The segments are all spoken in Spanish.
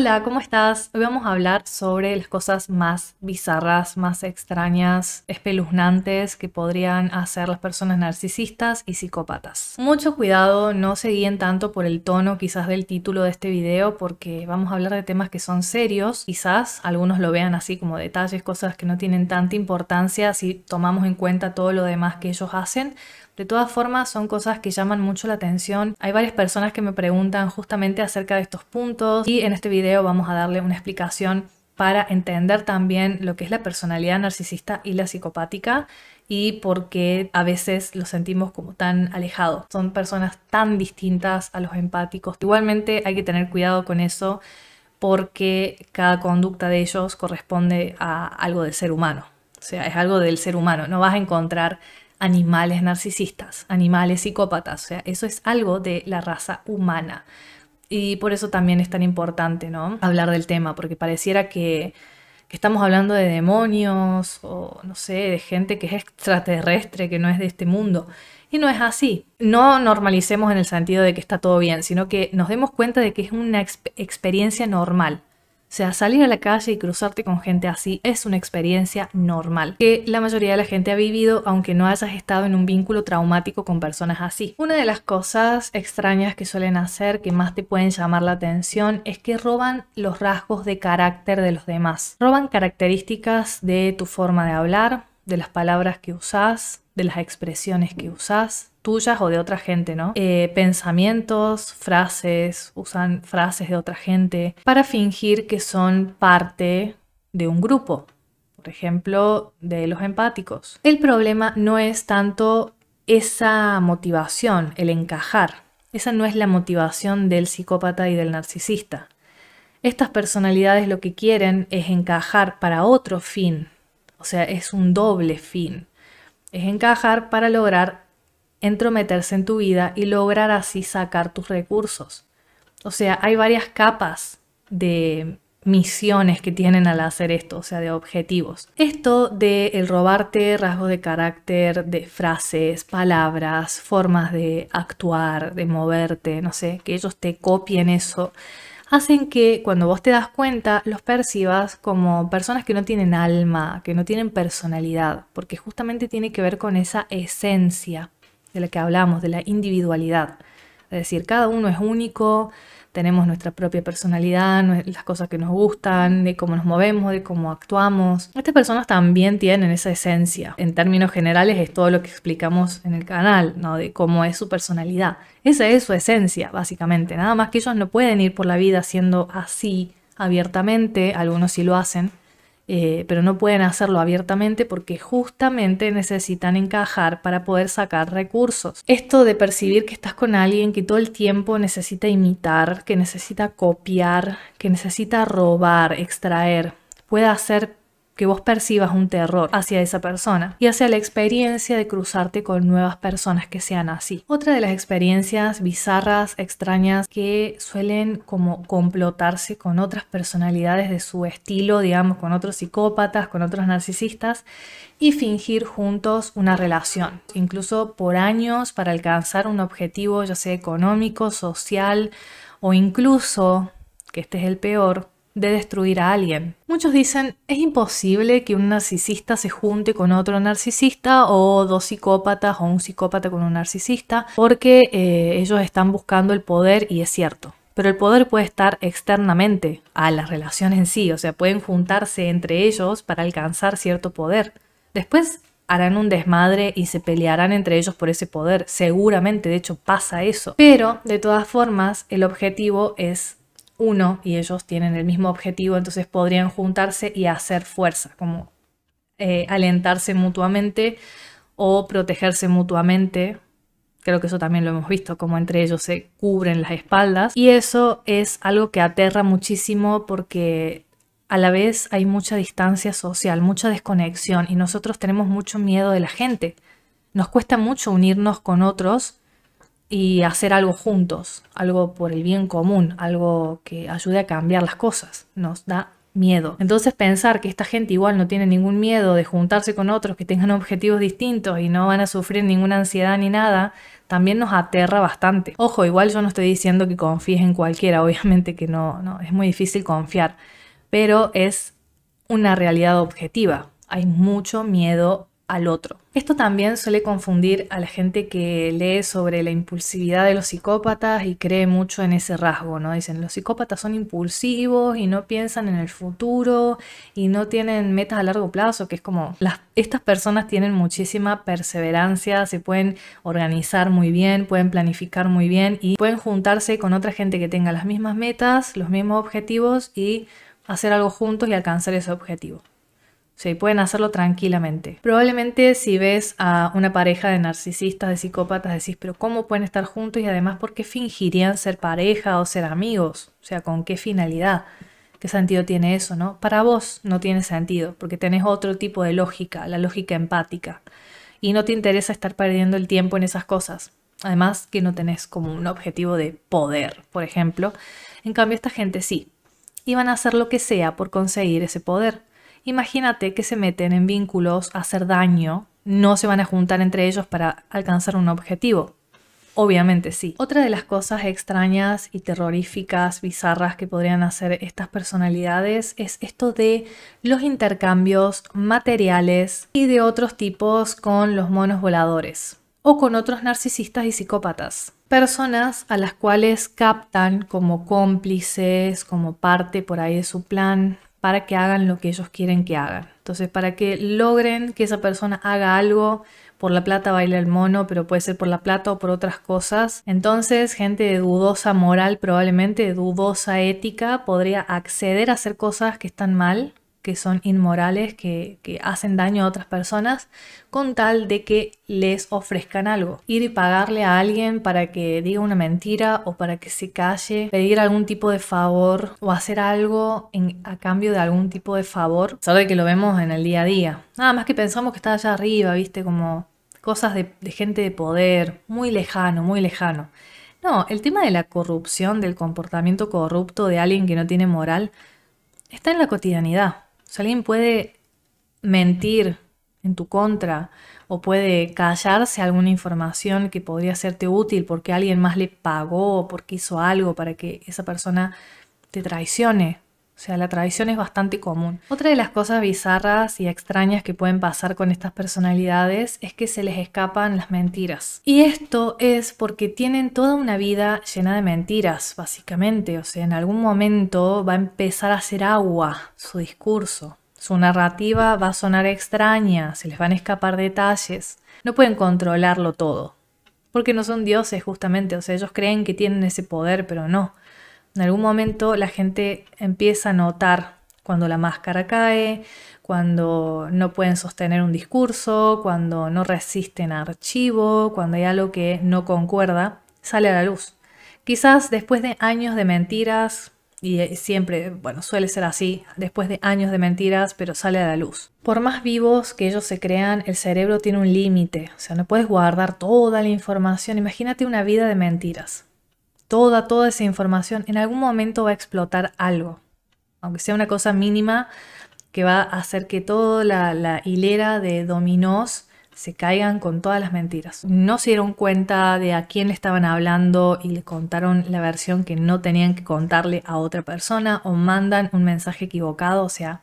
Hola, ¿cómo estás? Hoy vamos a hablar sobre las cosas más bizarras, más extrañas, espeluznantes que podrían hacer las personas narcisistas y psicópatas. Mucho cuidado, no se guíen tanto por el tono quizás del título de este video porque vamos a hablar de temas que son serios, quizás algunos lo vean así como detalles, cosas que no tienen tanta importancia si tomamos en cuenta todo lo demás que ellos hacen, de todas formas, son cosas que llaman mucho la atención. Hay varias personas que me preguntan justamente acerca de estos puntos y en este video vamos a darle una explicación para entender también lo que es la personalidad narcisista y la psicopática y por qué a veces los sentimos como tan alejados. Son personas tan distintas a los empáticos. Igualmente hay que tener cuidado con eso porque cada conducta de ellos corresponde a algo del ser humano. O sea, es algo del ser humano. No vas a encontrar animales narcisistas, animales psicópatas. O sea, eso es algo de la raza humana. Y por eso también es tan importante, ¿no? Hablar del tema, porque pareciera que, estamos hablando de demonios o, no sé, de gente que es extraterrestre, que no es de este mundo. Y no es así. No normalicemos en el sentido de que está todo bien, sino que nos demos cuenta de que es una experiencia normal. O sea, salir a la calle y cruzarte con gente así es una experiencia normal, que la mayoría de la gente ha vivido aunque no hayas estado en un vínculo traumático con personas así. Una de las cosas extrañas que suelen hacer, que más te pueden llamar la atención, es que roban los rasgos de carácter de los demás. Roban características de tu forma de hablar, de las palabras que usás, de las expresiones que usás, tuyas o de otra gente, ¿no? Eh, pensamientos, frases, usan frases de otra gente para fingir que son parte de un grupo, por ejemplo, de los empáticos. El problema no es tanto esa motivación, el encajar. Esa no es la motivación del psicópata y del narcisista. Estas personalidades lo que quieren es encajar para otro fin, o sea, es un doble fin. Es encajar para lograr entrometerse en tu vida y lograr así sacar tus recursos. O sea, hay varias capas de misiones que tienen al hacer esto, o sea, de objetivos. Esto de el robarte rasgos de carácter, de frases, palabras, formas de actuar, de moverte, no sé, que ellos te copien eso, hacen que cuando vos te das cuenta los percibas como personas que no tienen alma, que no tienen personalidad, porque justamente tiene que ver con esa esencia de la que hablamos, de la individualidad. Es decir, cada uno es único, tenemos nuestra propia personalidad, las cosas que nos gustan, de cómo nos movemos, de cómo actuamos. Estas personas también tienen esa esencia. En términos generales es todo lo que explicamos en el canal, ¿no? De cómo es su personalidad. Esa es su esencia, básicamente. Nada más que ellos no pueden ir por la vida siendo así abiertamente, algunos sí lo hacen, eh, pero no pueden hacerlo abiertamente porque justamente necesitan encajar para poder sacar recursos. Esto de percibir que estás con alguien que todo el tiempo necesita imitar, que necesita copiar, que necesita robar, extraer, puede hacer que vos percibas un terror hacia esa persona y hacia la experiencia de cruzarte con nuevas personas que sean así. Otra de las experiencias bizarras, extrañas, que suelen como complotarse con otras personalidades de su estilo, digamos, con otros psicópatas, con otros narcisistas, y fingir juntos una relación, incluso por años para alcanzar un objetivo ya sea económico, social o incluso, que este es el peor, de destruir a alguien. Muchos dicen, es imposible que un narcisista se junte con otro narcisista o dos psicópatas o un psicópata con un narcisista porque eh, ellos están buscando el poder y es cierto pero el poder puede estar externamente a las relaciones en sí, o sea, pueden juntarse entre ellos para alcanzar cierto poder. Después harán un desmadre y se pelearán entre ellos por ese poder, seguramente, de hecho pasa eso. Pero, de todas formas, el objetivo es uno y ellos tienen el mismo objetivo, entonces podrían juntarse y hacer fuerza, como eh, alentarse mutuamente o protegerse mutuamente. Creo que eso también lo hemos visto, como entre ellos se cubren las espaldas. Y eso es algo que aterra muchísimo porque a la vez hay mucha distancia social, mucha desconexión y nosotros tenemos mucho miedo de la gente. Nos cuesta mucho unirnos con otros y hacer algo juntos, algo por el bien común, algo que ayude a cambiar las cosas. Nos da miedo. Entonces pensar que esta gente igual no tiene ningún miedo de juntarse con otros que tengan objetivos distintos y no van a sufrir ninguna ansiedad ni nada, también nos aterra bastante. Ojo, igual yo no estoy diciendo que confíes en cualquiera, obviamente que no, no es muy difícil confiar, pero es una realidad objetiva. Hay mucho miedo al otro. Esto también suele confundir a la gente que lee sobre la impulsividad de los psicópatas y cree mucho en ese rasgo, ¿no? Dicen, los psicópatas son impulsivos y no piensan en el futuro y no tienen metas a largo plazo, que es como, las, estas personas tienen muchísima perseverancia, se pueden organizar muy bien, pueden planificar muy bien y pueden juntarse con otra gente que tenga las mismas metas, los mismos objetivos y hacer algo juntos y alcanzar ese objetivo. Sí, pueden hacerlo tranquilamente. Probablemente si ves a una pareja de narcisistas, de psicópatas, decís, pero ¿cómo pueden estar juntos? Y además, ¿por qué fingirían ser pareja o ser amigos? O sea, ¿con qué finalidad? ¿Qué sentido tiene eso, no? Para vos no tiene sentido, porque tenés otro tipo de lógica, la lógica empática. Y no te interesa estar perdiendo el tiempo en esas cosas. Además, que no tenés como un objetivo de poder, por ejemplo. En cambio, esta gente sí. Y van a hacer lo que sea por conseguir ese poder. Imagínate que se meten en vínculos a hacer daño, no se van a juntar entre ellos para alcanzar un objetivo. Obviamente sí. Otra de las cosas extrañas y terroríficas, bizarras que podrían hacer estas personalidades es esto de los intercambios materiales y de otros tipos con los monos voladores o con otros narcisistas y psicópatas. Personas a las cuales captan como cómplices, como parte por ahí de su plan, para que hagan lo que ellos quieren que hagan. Entonces, para que logren que esa persona haga algo, por la plata baila el mono, pero puede ser por la plata o por otras cosas. Entonces, gente de dudosa moral, probablemente de dudosa ética, podría acceder a hacer cosas que están mal que son inmorales, que, hacen daño a otras personas, con tal de que les ofrezcan algo. Ir y pagarle a alguien para que diga una mentira o para que se calle, pedir algún tipo de favor o hacer algo a cambio de algún tipo de favor, Sabe que lo vemos en el día a día. Nada más que pensamos que está allá arriba, viste, como cosas de gente de poder, muy lejano, muy lejano. No, el tema de la corrupción, del comportamiento corrupto de alguien que no tiene moral, está en la cotidianidad alguien puede mentir en tu contra o puede callarse alguna información que podría serte útil porque alguien más le pagó o porque hizo algo para que esa persona te traicione. O sea, la tradición es bastante común. Otra de las cosas bizarras y extrañas que pueden pasar con estas personalidades es que se les escapan las mentiras. Y esto es porque tienen toda una vida llena de mentiras, básicamente. O sea, en algún momento va a empezar a hacer agua su discurso. Su narrativa va a sonar extraña, se les van a escapar detalles. No pueden controlarlo todo. Porque no son dioses justamente, o sea, ellos creen que tienen ese poder, pero no. En algún momento la gente empieza a notar cuando la máscara cae, cuando no pueden sostener un discurso, cuando no resisten archivo, cuando hay algo que no concuerda, sale a la luz. Quizás después de años de mentiras, y eh, siempre, bueno, suele ser así, después de años de mentiras, pero sale a la luz. Por más vivos que ellos se crean, el cerebro tiene un límite, o sea, no puedes guardar toda la información, imagínate una vida de mentiras toda, toda esa información, en algún momento va a explotar algo, aunque sea una cosa mínima que va a hacer que toda la, hilera de dominós se caigan con todas las mentiras. No se dieron cuenta de a quién le estaban hablando y le contaron la versión que no tenían que contarle a otra persona o mandan un mensaje equivocado, o sea,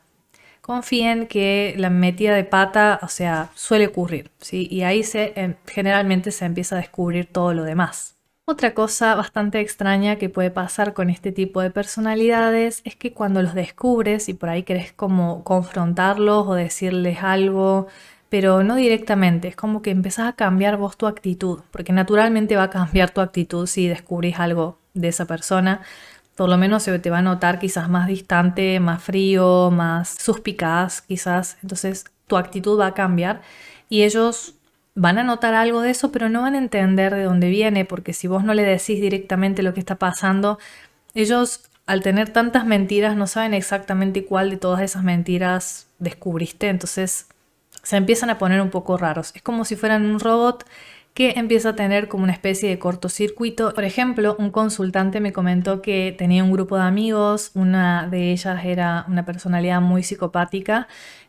confíen que la metida de pata, o sea, suele ocurrir, ¿sí? Y ahí se, em, generalmente se empieza a descubrir todo lo demás. Otra cosa bastante extraña que puede pasar con este tipo de personalidades es que cuando los descubres y por ahí querés como confrontarlos o decirles algo, pero no directamente, es como que empezás a cambiar vos tu actitud, porque naturalmente va a cambiar tu actitud si descubrís algo de esa persona, por lo menos se te va a notar quizás más distante, más frío, más suspicaz quizás, entonces tu actitud va a cambiar y ellos van a notar algo de eso, pero no van a entender de dónde viene, porque si vos no le decís directamente lo que está pasando, ellos al tener tantas mentiras no saben exactamente cuál de todas esas mentiras descubriste, entonces se empiezan a poner un poco raros. Es como si fueran un robot que empieza a tener como una especie de cortocircuito. Por ejemplo, un consultante me comentó que tenía un grupo de amigos, una de ellas era una personalidad muy psicopática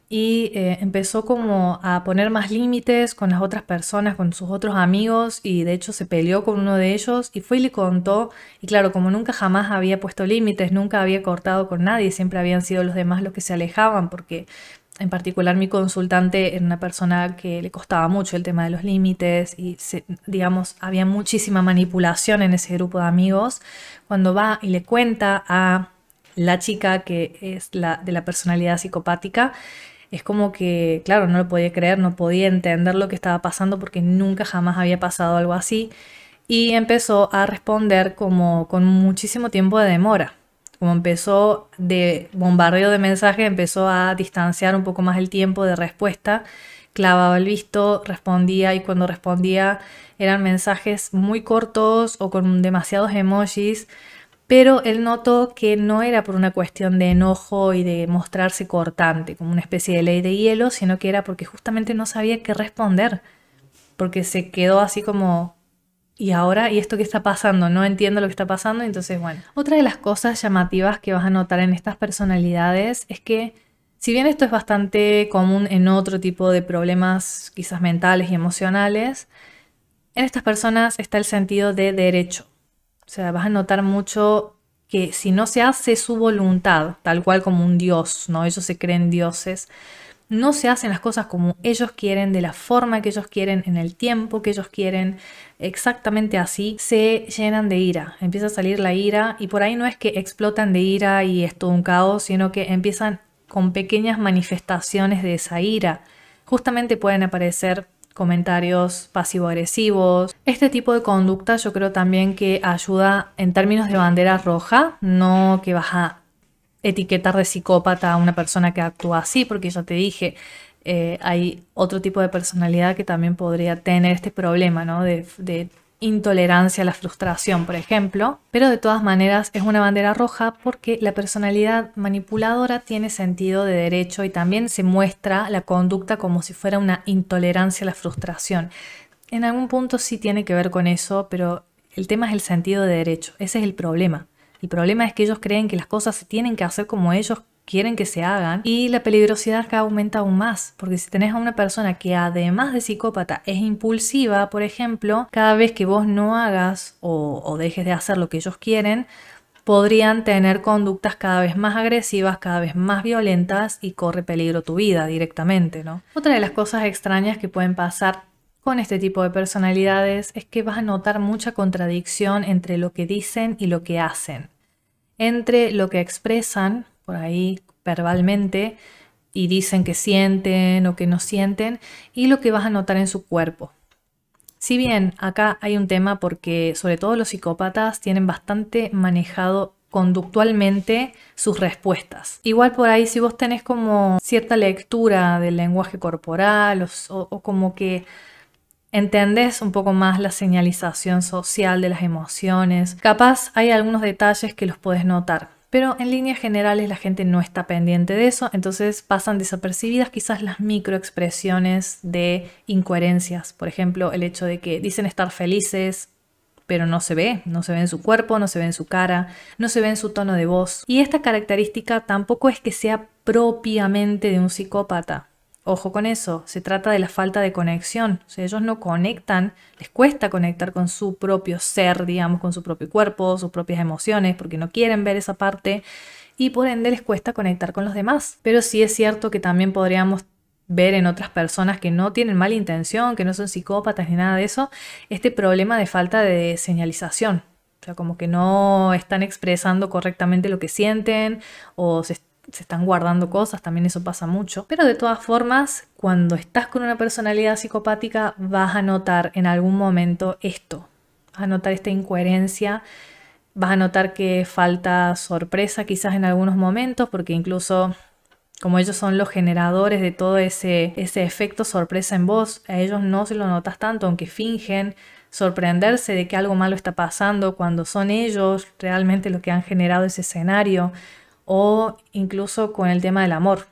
y eh, empezó como a poner más límites con las otras personas, con sus otros amigos y de hecho se peleó con uno de ellos y fue y le contó y claro, como nunca jamás había puesto límites, nunca había cortado con nadie, siempre habían sido los demás los que se alejaban porque en particular mi consultante era una persona que le costaba mucho el tema de los límites y, se, digamos, había muchísima manipulación en ese grupo de amigos. Cuando va y le cuenta a la chica que es la de la personalidad psicopática, es como que, claro, no lo podía creer, no podía entender lo que estaba pasando porque nunca jamás había pasado algo así. Y empezó a responder como con muchísimo tiempo de demora. Como empezó de bombardeo de mensajes, empezó a distanciar un poco más el tiempo de respuesta, clavaba el visto, respondía y cuando respondía eran mensajes muy cortos o con demasiados emojis pero él notó que no era por una cuestión de enojo y de mostrarse cortante, como una especie de ley de hielo, sino que era porque justamente no sabía qué responder, porque se quedó así como, ¿y ahora? ¿Y esto qué está pasando? No entiendo lo que está pasando, entonces bueno. Otra de las cosas llamativas que vas a notar en estas personalidades es que, si bien esto es bastante común en otro tipo de problemas, quizás mentales y emocionales, en estas personas está el sentido de derecho o sea, vas a notar mucho que si no se hace su voluntad, tal cual como un dios, ¿no? Ellos se creen dioses, no se hacen las cosas como ellos quieren, de la forma que ellos quieren, en el tiempo que ellos quieren, exactamente así, se llenan de ira, empieza a salir la ira y por ahí no es que explotan de ira y es todo un caos, sino que empiezan con pequeñas manifestaciones de esa ira. Justamente pueden aparecer comentarios pasivo-agresivos. Este tipo de conducta yo creo también que ayuda en términos de bandera roja, no que vas a etiquetar de psicópata a una persona que actúa así, porque ya te dije, eh, hay otro tipo de personalidad que también podría tener este problema, ¿no? de intolerancia a la frustración, por ejemplo, pero de todas maneras es una bandera roja porque la personalidad manipuladora tiene sentido de derecho y también se muestra la conducta como si fuera una intolerancia a la frustración. En algún punto sí tiene que ver con eso, pero el tema es el sentido de derecho, ese es el problema. El problema es que ellos creen que las cosas se tienen que hacer como ellos quieren que se hagan y la peligrosidad que aumenta aún más, porque si tenés a una persona que además de psicópata es impulsiva, por ejemplo, cada vez que vos no hagas o, o dejes de hacer lo que ellos quieren, podrían tener conductas cada vez más agresivas, cada vez más violentas y corre peligro tu vida directamente, ¿no? Otra de las cosas extrañas que pueden pasar con este tipo de personalidades es que vas a notar mucha contradicción entre lo que dicen y lo que hacen, entre lo que expresan por ahí verbalmente y dicen que sienten o que no sienten y lo que vas a notar en su cuerpo. Si bien acá hay un tema porque sobre todo los psicópatas tienen bastante manejado conductualmente sus respuestas. Igual por ahí si vos tenés como cierta lectura del lenguaje corporal o, como que entendés un poco más la señalización social de las emociones, capaz hay algunos detalles que los puedes notar pero en líneas generales la gente no está pendiente de eso, entonces pasan desapercibidas quizás las microexpresiones de incoherencias, por ejemplo, el hecho de que dicen estar felices, pero no se ve, no se ve en su cuerpo, no se ve en su cara, no se ve en su tono de voz. Y esta característica tampoco es que sea propiamente de un psicópata. Ojo con eso, se trata de la falta de conexión. O sea, ellos no conectan, les cuesta conectar con su propio ser, digamos, con su propio cuerpo, sus propias emociones, porque no quieren ver esa parte y por ende les cuesta conectar con los demás. Pero sí es cierto que también podríamos ver en otras personas que no tienen mala intención, que no son psicópatas ni nada de eso, este problema de falta de señalización. O sea, como que no están expresando correctamente lo que sienten o se, están se están guardando cosas, también eso pasa mucho. Pero de todas formas, cuando estás con una personalidad psicopática, vas a notar en algún momento esto, vas a notar esta incoherencia, vas a notar que falta sorpresa quizás en algunos momentos, porque incluso como ellos son los generadores de todo ese, ese efecto sorpresa en vos, a ellos no se lo notas tanto, aunque fingen sorprenderse de que algo malo está pasando cuando son ellos realmente los que han generado ese escenario o incluso con el tema del amor,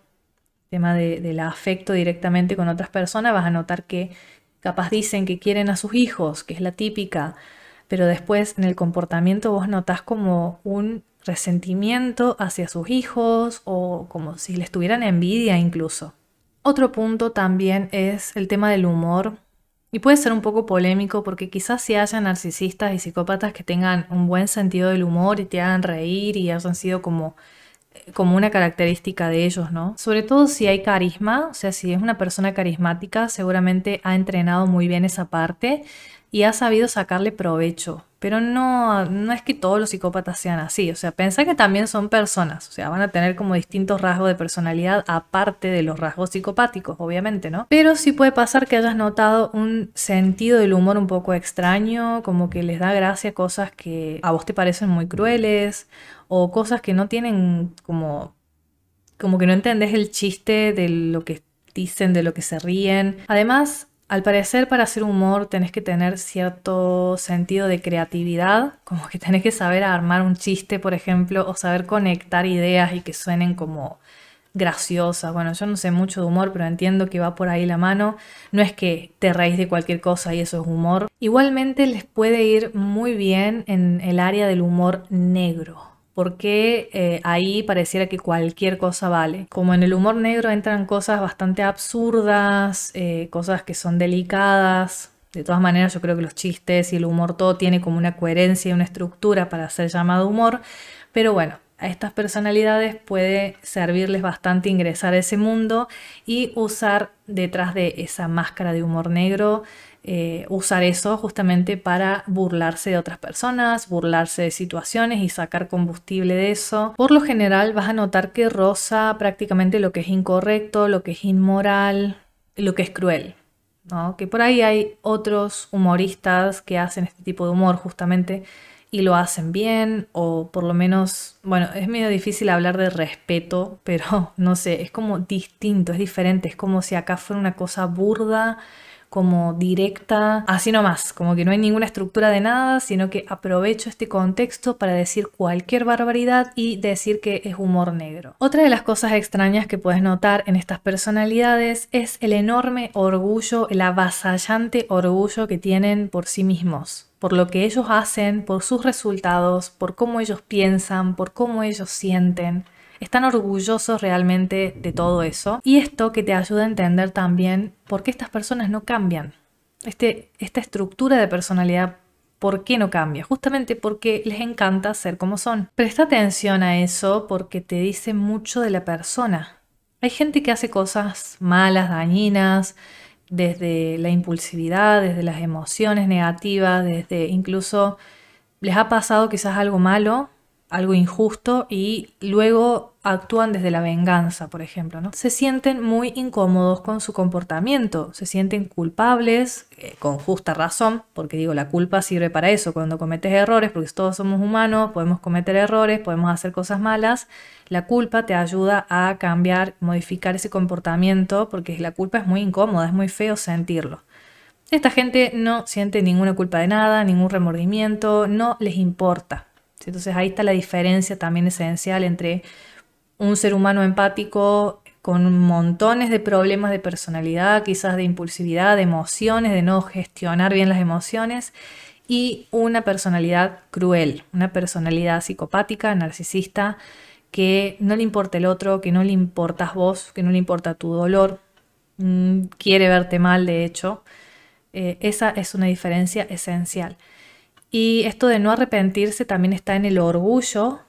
tema del afecto directamente con otras personas, vas a notar que capaz dicen que quieren a sus hijos, que es la típica, pero después en el comportamiento vos notás como un resentimiento hacia sus hijos o como si les tuvieran envidia incluso. Otro punto también es el tema del humor. Y puede ser un poco polémico porque quizás si haya narcisistas y psicópatas que tengan un buen sentido del humor y te hagan reír y hayan sido como como una característica de ellos, ¿no? Sobre todo si hay carisma, o sea, si es una persona carismática, seguramente ha entrenado muy bien esa parte y ha sabido sacarle provecho. Pero no, no es que todos los psicópatas sean así, o sea, pensá que también son personas, o sea, van a tener como distintos rasgos de personalidad aparte de los rasgos psicopáticos, obviamente, ¿no? Pero sí puede pasar que hayas notado un sentido del humor un poco extraño, como que les da gracia cosas que a vos te parecen muy crueles, o cosas que no tienen como, como que no entendés el chiste de lo que dicen, de lo que se ríen. Además, al parecer para hacer humor tenés que tener cierto sentido de creatividad, como que tenés que saber armar un chiste, por ejemplo, o saber conectar ideas y que suenen como graciosas. Bueno, yo no sé mucho de humor, pero entiendo que va por ahí la mano. No es que te reís de cualquier cosa y eso es humor. Igualmente les puede ir muy bien en el área del humor negro porque eh, ahí pareciera que cualquier cosa vale. Como en el humor negro entran cosas bastante absurdas, eh, cosas que son delicadas. De todas maneras, yo creo que los chistes y el humor todo tiene como una coherencia y una estructura para ser llamado humor. Pero bueno, a estas personalidades puede servirles bastante ingresar a ese mundo y usar detrás de esa máscara de humor negro eh, usar eso justamente para burlarse de otras personas, burlarse de situaciones y sacar combustible de eso. Por lo general vas a notar que rosa prácticamente lo que es incorrecto, lo que es inmoral, lo que es cruel. ¿no? Que por ahí hay otros humoristas que hacen este tipo de humor justamente y lo hacen bien o por lo menos, bueno, es medio difícil hablar de respeto, pero no sé, es como distinto, es diferente, es como si acá fuera una cosa burda como directa, así nomás, como que no hay ninguna estructura de nada, sino que aprovecho este contexto para decir cualquier barbaridad y decir que es humor negro. Otra de las cosas extrañas que puedes notar en estas personalidades es el enorme orgullo, el avasallante orgullo que tienen por sí mismos por lo que ellos hacen, por sus resultados, por cómo ellos piensan, por cómo ellos sienten están orgullosos realmente de todo eso. Y esto que te ayuda a entender también por qué estas personas no cambian. Este, esta estructura de personalidad, ¿por qué no cambia? Justamente porque les encanta ser como son. Presta atención a eso porque te dice mucho de la persona. Hay gente que hace cosas malas, dañinas, desde la impulsividad, desde las emociones negativas, desde incluso les ha pasado quizás algo malo algo injusto y luego actúan desde la venganza, por ejemplo, ¿no? Se sienten muy incómodos con su comportamiento, se sienten culpables, eh, con justa razón, porque digo, la culpa sirve para eso, cuando cometes errores, porque todos somos humanos, podemos cometer errores, podemos hacer cosas malas, la culpa te ayuda a cambiar, modificar ese comportamiento, porque la culpa es muy incómoda, es muy feo sentirlo. Esta gente no siente ninguna culpa de nada, ningún remordimiento, no les importa entonces ahí está la diferencia también esencial entre un ser humano empático con montones de problemas de personalidad, quizás de impulsividad, de emociones, de no gestionar bien las emociones, y una personalidad cruel, una personalidad psicopática, narcisista, que no le importa el otro, que no le importas vos, que no le importa tu dolor, mm, quiere verte mal, de hecho. Eh, esa es una diferencia esencial. Y esto de no arrepentirse también está en el orgullo,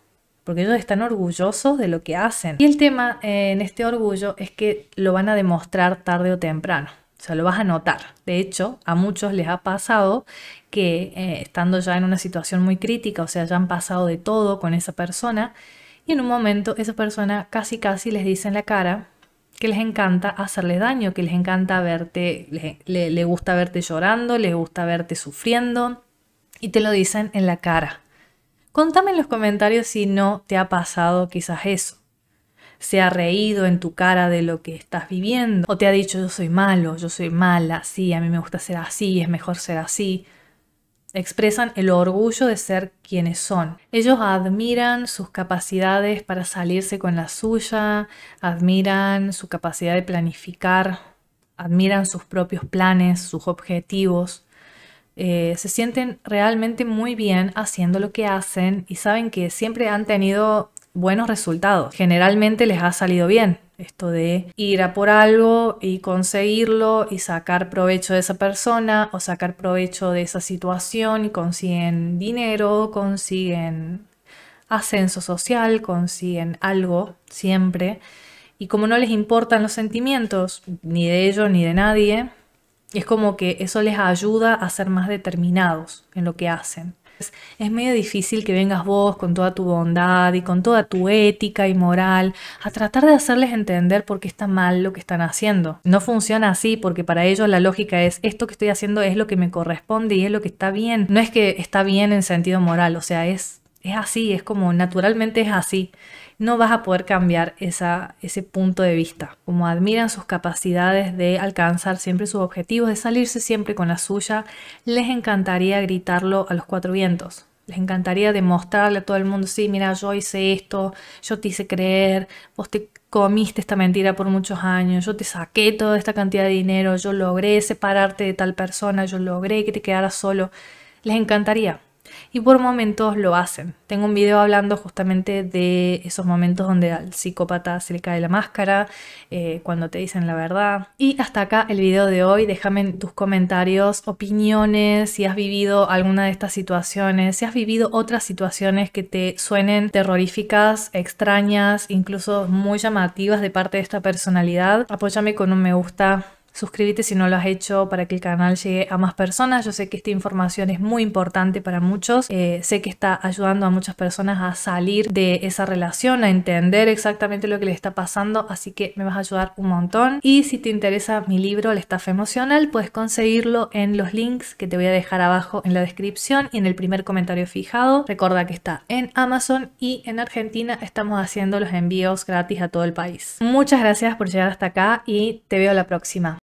porque ellos están orgullosos de lo que hacen. Y el tema eh, en este orgullo es que lo van a demostrar tarde o temprano. O sea, lo vas a notar. De hecho, a muchos les ha pasado que eh, estando ya en una situación muy crítica, o sea, ya han pasado de todo con esa persona, y en un momento esa persona casi casi les dice en la cara que les encanta hacerles daño, que les encanta verte, le, gusta verte llorando, les gusta verte sufriendo, y te lo dicen en la cara. Contame en los comentarios si no te ha pasado quizás eso. Se ha reído en tu cara de lo que estás viviendo o te ha dicho yo soy malo, yo soy mala, sí, a mí me gusta ser así, es mejor ser así. Expresan el orgullo de ser quienes son. Ellos admiran sus capacidades para salirse con la suya, admiran su capacidad de planificar, admiran sus propios planes, sus objetivos eh, se sienten realmente muy bien haciendo lo que hacen y saben que siempre han tenido buenos resultados. Generalmente les ha salido bien esto de ir a por algo y conseguirlo y sacar provecho de esa persona o sacar provecho de esa situación y consiguen dinero, consiguen ascenso social, consiguen algo siempre. Y como no les importan los sentimientos, ni de ellos ni de nadie, es como que eso les ayuda a ser más determinados en lo que hacen. Es, es, medio difícil que vengas vos con toda tu bondad y con toda tu ética y moral a tratar de hacerles entender por qué está mal lo que están haciendo. No funciona así porque para ellos la lógica es esto que estoy haciendo es lo que me corresponde y es lo que está bien. No es que está bien en sentido moral, o sea, es es así, es como naturalmente es así. No vas a poder cambiar ese punto de vista. Como admiran sus capacidades de alcanzar siempre sus objetivos, de salirse siempre con la suya, les encantaría gritarlo a los cuatro vientos. Les encantaría demostrarle a todo el mundo, sí, mira, yo hice esto, yo te hice creer, vos te comiste esta mentira por muchos años, yo te saqué toda esta cantidad de dinero, yo logré separarte de tal persona, yo logré que te quedaras solo. Les encantaría, y por momentos lo hacen. Tengo un video hablando justamente de esos momentos donde al psicópata se le cae la máscara, eh, cuando te dicen la verdad. Y hasta acá el video de hoy. Déjame en tus comentarios, opiniones, si has vivido alguna de estas situaciones, si has vivido otras situaciones que te suenen terroríficas, extrañas, incluso muy llamativas de parte de esta personalidad. Apóyame con un me gusta Suscríbete si no lo has hecho para que el canal llegue a más personas. Yo sé que esta información es muy importante para muchos. Eh, sé que está ayudando a muchas personas a salir de esa relación, a entender exactamente lo que le está pasando. Así que me vas a ayudar un montón. Y si te interesa mi libro, El estafa emocional, puedes conseguirlo en los links que te voy a dejar abajo en la descripción y en el primer comentario fijado. Recuerda que está en Amazon y en Argentina estamos haciendo los envíos gratis a todo el país. Muchas gracias por llegar hasta acá y te veo la próxima.